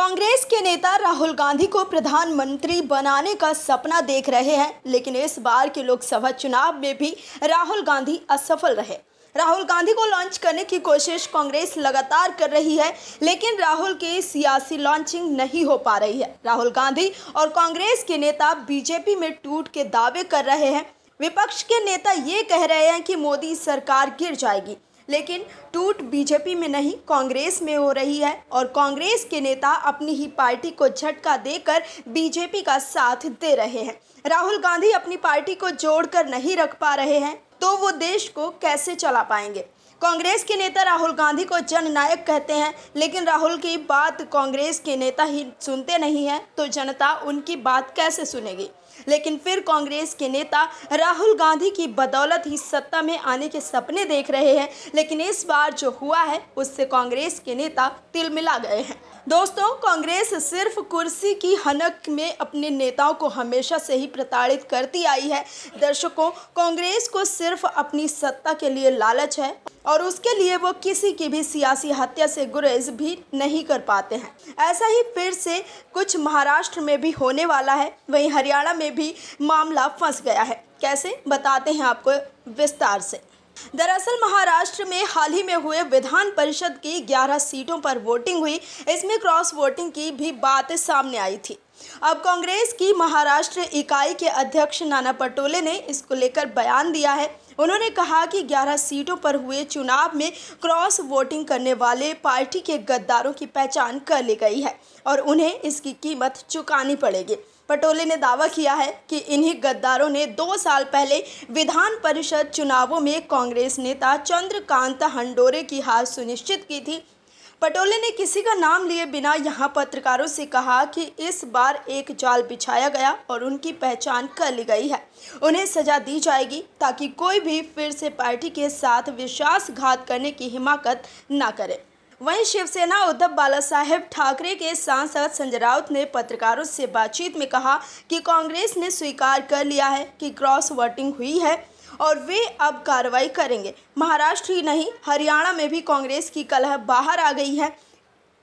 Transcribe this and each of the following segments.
कांग्रेस के नेता राहुल गांधी को प्रधानमंत्री बनाने का सपना देख रहे हैं लेकिन इस बार के लोकसभा चुनाव में भी राहुल गांधी असफल रहे राहुल गांधी को लॉन्च करने की कोशिश कांग्रेस लगातार कर रही है लेकिन राहुल की सियासी लॉन्चिंग नहीं हो पा रही है राहुल गांधी और कांग्रेस के नेता बीजेपी में टूट के दावे कर रहे हैं विपक्ष के नेता ये कह रहे हैं कि मोदी सरकार गिर जाएगी लेकिन टूट बीजेपी में नहीं कांग्रेस में हो रही है और कांग्रेस के नेता अपनी ही पार्टी को झटका देकर बीजेपी का साथ दे रहे हैं राहुल गांधी अपनी पार्टी को जोड़कर नहीं रख पा रहे हैं तो वो देश को कैसे चला पाएंगे कांग्रेस के नेता राहुल गांधी को जननायक कहते हैं लेकिन राहुल की बात कांग्रेस के नेता ही सुनते नहीं हैं तो जनता उनकी बात कैसे सुनेगी लेकिन फिर कांग्रेस के नेता राहुल गांधी की बदौलत ही सत्ता में आने के सपने देख रहे हैं लेकिन इस बार जो हुआ है उससे कांग्रेस के नेता तिल मिला गए हैं दोस्तों कांग्रेस सिर्फ कुर्सी की हनक में अपने नेताओं को हमेशा से ही प्रताड़ित करती आई है दर्शकों कांग्रेस को सिर्फ अपनी सत्ता के लिए लालच है और उसके लिए वो किसी की भी सियासी हत्या से गुरेज भी नहीं कर पाते हैं ऐसा ही फिर से कुछ महाराष्ट्र में भी होने वाला है वहीं हरियाणा में भी मामला फंस गया है कैसे बताते हैं आपको विस्तार से दरअसल महाराष्ट्र में हाल ही में हुए विधान परिषद की 11 सीटों पर वोटिंग हुई इसमें क्रॉस वोटिंग की भी बात सामने आई थी अब कांग्रेस की महाराष्ट्र इकाई के अध्यक्ष नाना पटोले ने इसको लेकर बयान दिया है उन्होंने कहा कि 11 सीटों पर हुए चुनाव में क्रॉस वोटिंग करने वाले पार्टी के गद्दारों की पहचान कर ली गई है और उन्हें इसकी कीमत चुकानी पड़ेगी पटोले ने दावा किया है कि इन्हीं गद्दारों ने दो साल पहले विधान परिषद चुनावों में कांग्रेस नेता चंद्रकांत हंडोरे की हार सुनिश्चित की थी पटोले ने किसी का नाम लिए बिना यहां पत्रकारों से कहा कि इस बार एक जाल बिछाया गया और उनकी पहचान कर ली गई है उन्हें सजा दी जाएगी ताकि कोई भी फिर से पार्टी के साथ विश्वासघात करने की हिमाकत ना करे वहीं शिवसेना उद्धव बाला साहेब ठाकरे के सांसद संजय राउत ने पत्रकारों से बातचीत में कहा कि कांग्रेस ने स्वीकार कर लिया है कि क्रॉस वोटिंग हुई है और वे अब कार्रवाई करेंगे महाराष्ट्र ही नहीं हरियाणा में भी कांग्रेस की कलह बाहर आ गई है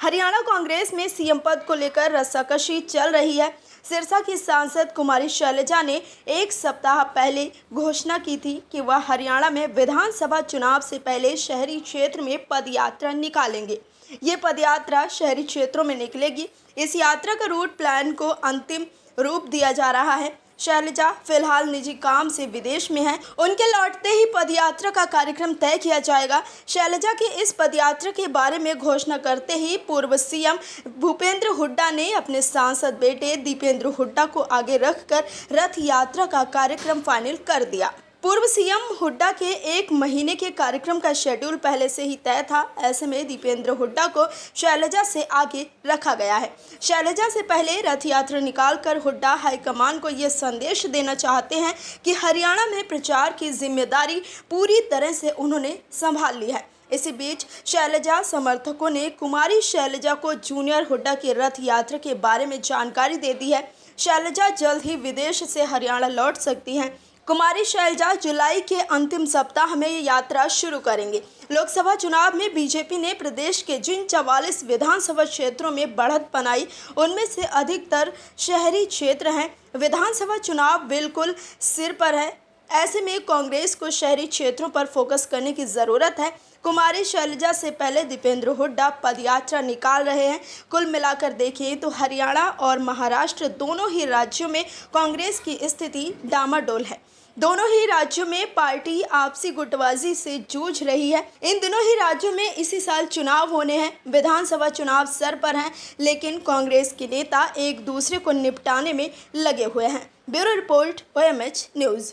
हरियाणा कांग्रेस में सीएम पद को लेकर रस्साकशी चल रही है सिरसा की सांसद कुमारी शैलजा ने एक सप्ताह पहले घोषणा की थी कि वह हरियाणा में विधानसभा चुनाव से पहले शहरी क्षेत्र में पदयात्रा निकालेंगे ये पदयात्रा शहरी क्षेत्रों में निकलेगी इस यात्रा का रूट प्लान को अंतिम रूप दिया जा रहा है शैलजा फिलहाल निजी काम से विदेश में हैं उनके लौटते ही पदयात्रा का कार्यक्रम तय किया जाएगा शैलजा की इस पदयात्रा के बारे में घोषणा करते ही पूर्व सीएम भूपेंद्र हुड्डा ने अपने सांसद बेटे दीपेंद्र हुड्डा को आगे रखकर रथ यात्रा का कार्यक्रम फाइनल कर दिया पूर्व सीएम हुड्डा के एक महीने के कार्यक्रम का शेड्यूल पहले से ही तय था ऐसे में दीपेंद्र हुड्डा को शैलजा से आगे रखा गया है शैलजा से पहले रथ यात्रा निकाल कर हुड्डा हाईकमान को ये संदेश देना चाहते हैं कि हरियाणा में प्रचार की जिम्मेदारी पूरी तरह से उन्होंने संभाल ली है इसी बीच शैलजा समर्थकों ने कुमारी शैलजा को जूनियर हुड्डा की रथ यात्रा के बारे में जानकारी दे दी है शैलजा जल्द ही विदेश से हरियाणा लौट सकती हैं कुमारी शैलजा जुलाई के अंतिम सप्ताह में ये यात्रा शुरू करेंगे लोकसभा चुनाव में बीजेपी ने प्रदेश के जिन चवालीस विधानसभा क्षेत्रों में बढ़त बनाई उनमें से अधिकतर शहरी क्षेत्र हैं विधानसभा चुनाव बिल्कुल सिर पर है ऐसे में कांग्रेस को शहरी क्षेत्रों पर फोकस करने की ज़रूरत है कुमारी शैलजा से पहले दीपेंद्र हुड्डा पदयात्रा निकाल रहे हैं कुल मिलाकर देखें तो हरियाणा और महाराष्ट्र दोनों ही राज्यों में कांग्रेस की स्थिति डामाडोल है दोनों ही राज्यों में पार्टी आपसी गुटबाजी से जूझ रही है इन दोनों ही राज्यों में इसी साल चुनाव होने हैं विधानसभा चुनाव सर पर हैं लेकिन कांग्रेस के नेता एक दूसरे को निपटाने में लगे हुए हैं ब्यूरो रिपोर्ट ओ न्यूज़